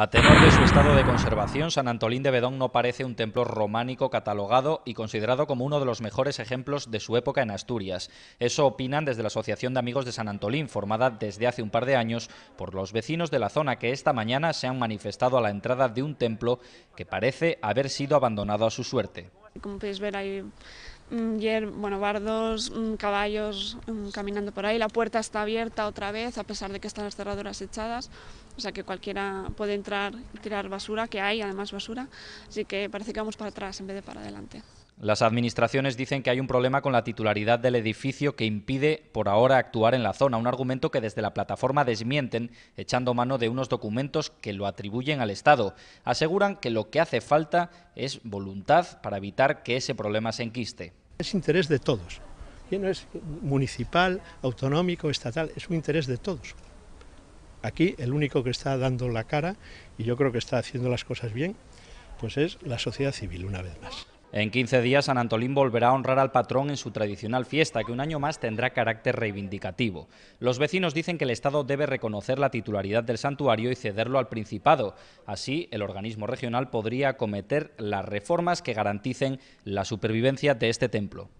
A tenor de su estado de conservación, San Antolín de Bedón no parece un templo románico catalogado y considerado como uno de los mejores ejemplos de su época en Asturias. Eso opinan desde la Asociación de Amigos de San Antolín, formada desde hace un par de años por los vecinos de la zona que esta mañana se han manifestado a la entrada de un templo que parece haber sido abandonado a su suerte. Como podéis ver, Mm, bueno, bardos, mm, caballos mm, caminando por ahí, la puerta está abierta otra vez, a pesar de que están las cerraduras echadas, o sea que cualquiera puede entrar y tirar basura, que hay además basura, así que parece que vamos para atrás en vez de para adelante. Las administraciones dicen que hay un problema con la titularidad del edificio que impide por ahora actuar en la zona, un argumento que desde la plataforma desmienten echando mano de unos documentos que lo atribuyen al Estado. Aseguran que lo que hace falta es voluntad para evitar que ese problema se enquiste. Es interés de todos, Y no es municipal, autonómico, estatal, es un interés de todos. Aquí el único que está dando la cara, y yo creo que está haciendo las cosas bien, pues es la sociedad civil una vez más. En 15 días, San Antolín volverá a honrar al patrón en su tradicional fiesta, que un año más tendrá carácter reivindicativo. Los vecinos dicen que el Estado debe reconocer la titularidad del santuario y cederlo al Principado. Así, el organismo regional podría acometer las reformas que garanticen la supervivencia de este templo.